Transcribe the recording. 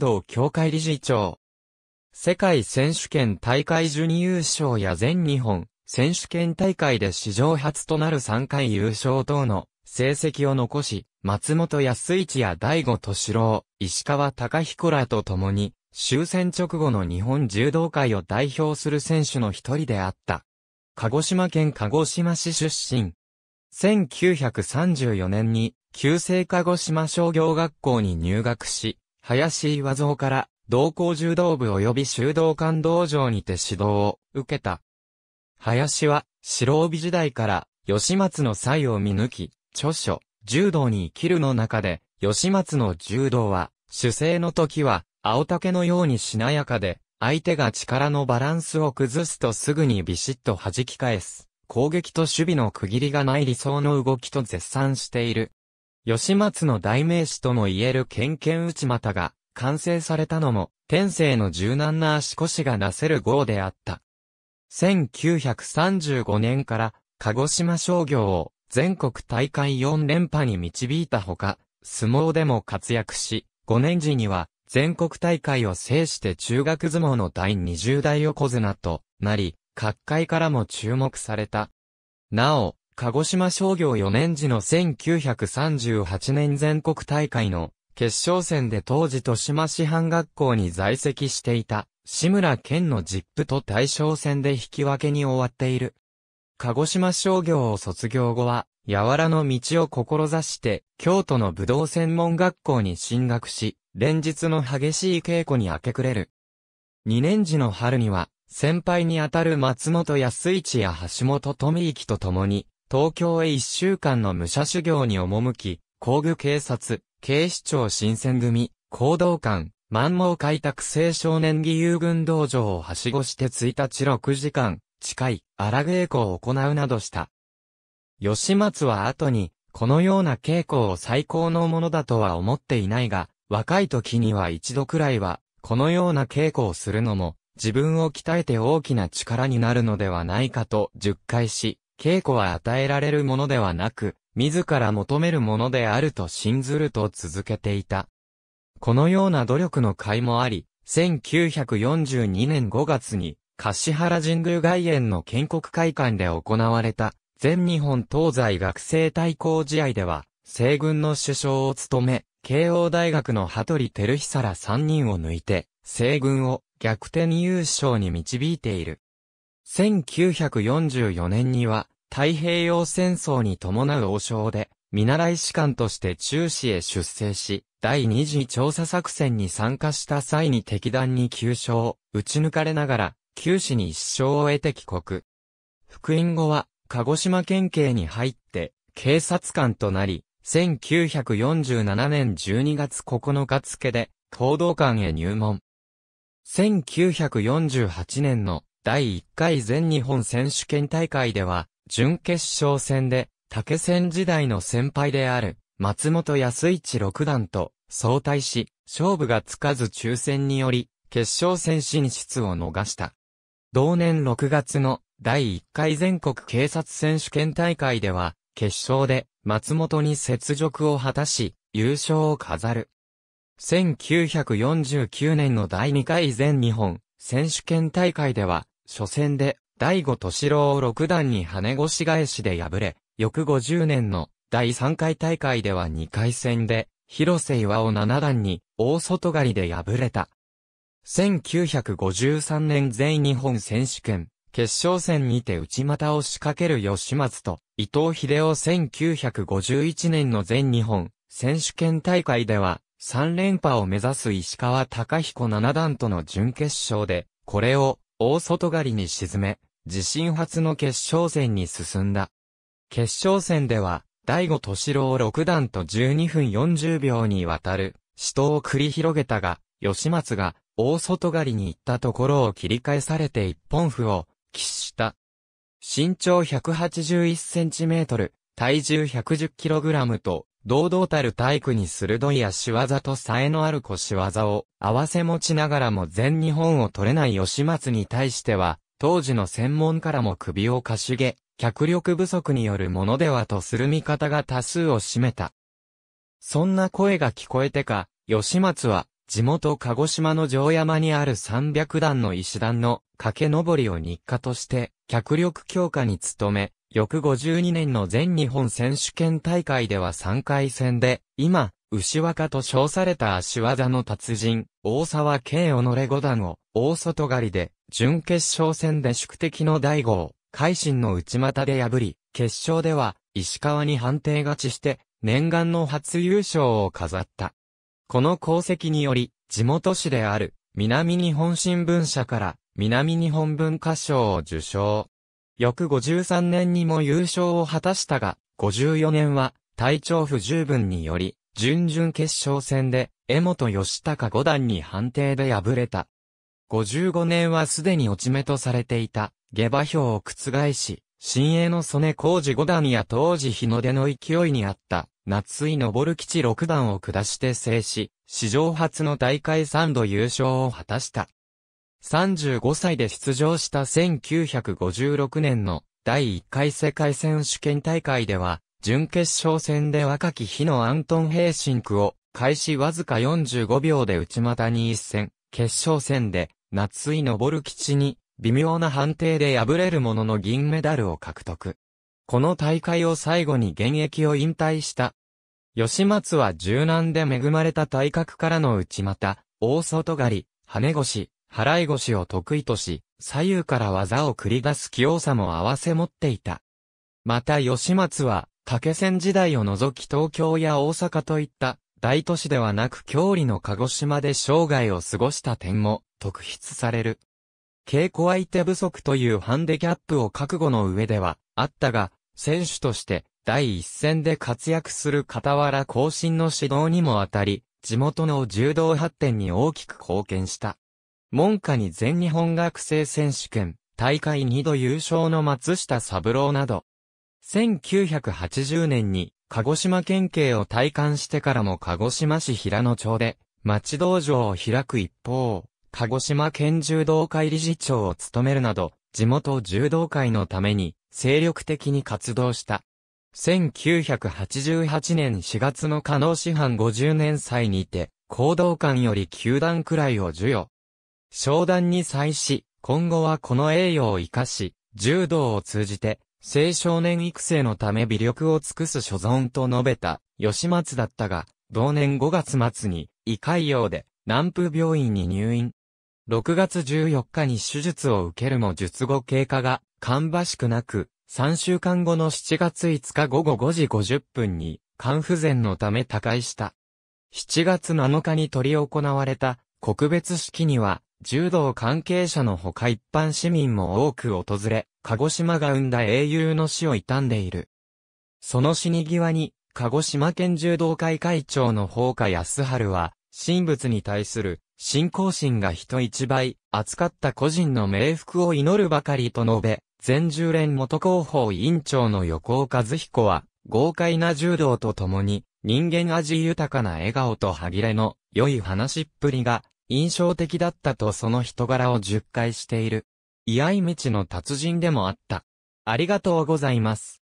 同協会理事長。世界選手権大会準優勝や全日本選手権大会で史上初となる3回優勝等の成績を残し、松本康一や大悟敏郎、石川隆彦らと共に、終戦直後の日本柔道界を代表する選手の一人であった。鹿児島県鹿児島市出身。1934年に、旧制鹿児島商業学校に入学し、林岩蔵から、同校柔道部及び修道館道場にて指導を受けた。林は、白帯時代から、吉松の才を見抜き、著書、柔道に生きるの中で、吉松の柔道は、主勢の時は、青竹のようにしなやかで、相手が力のバランスを崩すとすぐにビシッと弾き返す。攻撃と守備の区切りがない理想の動きと絶賛している。吉松の代名詞とも言える剣剣内股が完成されたのも、天性の柔軟な足腰がなせる号であった。1935年から鹿児島商業を全国大会4連覇に導いたほか、相撲でも活躍し、5年時には全国大会を制して中学相撲の第20代横綱となり、各界からも注目された。なお、鹿児島商業4年時の1938年全国大会の決勝戦で当時豊島市販学校に在籍していた志村県のジップと対象戦で引き分けに終わっている。鹿児島商業を卒業後は、柔らの道を志して、京都の武道専門学校に進学し、連日の激しい稽古に明け暮れる。2年時の春には、先輩にあたる松本康一や橋本富之と共に、東京へ一週間の武者修行に赴き、工具警察、警視庁新選組、行動官、万毛開拓青少年義勇軍道場をはしごして1日6時間、近い、荒稽古を行うなどした。吉松は後に、このような稽古を最高のものだとは思っていないが、若い時には一度くらいは、このような稽古をするのも、自分を鍛えて大きな力になるのではないかと10回し、稽古は与えられるものではなく、自ら求めるものであると信ずると続けていた。このような努力の甲斐もあり、1942年5月に、柏原神宮外苑の建国会館で行われた、全日本東西学生対抗試合では、西軍の首相を務め、慶応大学の羽鳥照久ら3人を抜いて、西軍を逆転優勝に導いている。1944年には、太平洋戦争に伴う王将で、見習い士官として中止へ出征し、第二次調査作戦に参加した際に敵弾に急所を撃ち抜かれながら、九死に一生を得て帰国。復員後は、鹿児島県警に入って、警察官となり、1947年12月9日付で、報道官へ入門。1948年の第1回全日本選手権大会では、準決勝戦で、竹戦時代の先輩である、松本康一六段と相対し、勝負がつかず抽選により、決勝戦進出を逃した。同年6月の第1回全国警察選手権大会では、決勝で松本に雪辱を果たし、優勝を飾る。1949年の第2回全日本選手権大会では、初戦で、第五敏郎を六段に跳ね腰返しで敗れ、翌50年の第3回大会では2回戦で、広瀬岩を七段に大外刈りで敗れた。1953年全日本選手権、決勝戦にて内股を仕掛ける吉松と、伊藤秀夫1951年の全日本選手権大会では、3連覇を目指す石川隆彦七段との準決勝で、これを大外刈りに沈め、自身初の決勝戦に進んだ。決勝戦では、第五敏郎六段と12分40秒にわたる、死闘を繰り広げたが、吉松が、大外刈りに行ったところを切り返されて一本譜を、喫した。身長181センチメートル、体重110キログラムと、堂々たる体育に鋭い足技と冴えのある腰技を合わせ持ちながらも全日本を取れない吉松に対しては、当時の専門からも首をかしげ、脚力不足によるものではとする見方が多数を占めた。そんな声が聞こえてか、吉松は、地元鹿児島の城山にある300段の石段の掛け上りを日課として、脚力強化に努め、翌52年の全日本選手権大会では3回戦で、今、牛若と称された足技の達人、大沢慶己五段を、大外刈りで、準決勝戦で宿敵の大号、海進の内股で破り、決勝では、石川に判定勝ちして、念願の初優勝を飾った。この功績により、地元市である、南日本新聞社から、南日本文化賞を受賞。翌53年にも優勝を果たしたが、54年は体調不十分により、準々決勝戦で江本義高五段に判定で敗れた。55年はすでに落ち目とされていた下馬評を覆し、新鋭の曽根工事五段や当時日の出の勢いにあった夏井昇吉六段を下して制し、史上初の大会3度優勝を果たした。35歳で出場した1956年の第1回世界選手権大会では、準決勝戦で若き日のアントン・ヘイシンクを、開始わずか45秒で内股に一戦、決勝戦で、夏井昇吉に、微妙な判定で敗れるものの銀メダルを獲得。この大会を最後に現役を引退した。吉松は柔軟で恵まれた体格からの内股、大外刈り、跳ね腰、払い腰を得意とし、左右から技を繰り出す器用さも合わせ持っていた。また吉松は、竹仙時代を除き東京や大阪といった大都市ではなく郷里の鹿児島で生涯を過ごした点も特筆される。稽古相手不足というハンデキャップを覚悟の上ではあったが、選手として第一線で活躍する傍ら後進の指導にも当たり、地元の柔道発展に大きく貢献した。門下に全日本学生選手権、大会2度優勝の松下三郎など、1980年に鹿児島県警を退官してからも鹿児島市平野町で町道場を開く一方、鹿児島県柔道会理事長を務めるなど、地元柔道会のために精力的に活動した。1988年4月の加納市販50年祭にて、行動館より球団くらいを授与。商談に際し、今後はこの栄誉を生かし、柔道を通じて、青少年育成のため微力を尽くす所存と述べた、吉松だったが、同年5月末に、胃潰瘍で、南部病院に入院。6月14日に手術を受けるも術後経過が、芳しくなく、3週間後の7月5日午後5時50分に、肝不全のため他界した。7月7日に取り行われた、告別式には、柔道関係者のほか一般市民も多く訪れ、鹿児島が生んだ英雄の死を悼んでいる。その死に際に、鹿児島県柔道会会長の宝火康春は、神仏に対する信仰心が人一倍、扱った個人の冥福を祈るばかりと述べ、全十連元広報委員長の横尾和彦は、豪快な柔道とともに、人間味豊かな笑顔と歯切れの良い話っぷりが、印象的だったとその人柄を述回している。居合道の達人でもあった。ありがとうございます。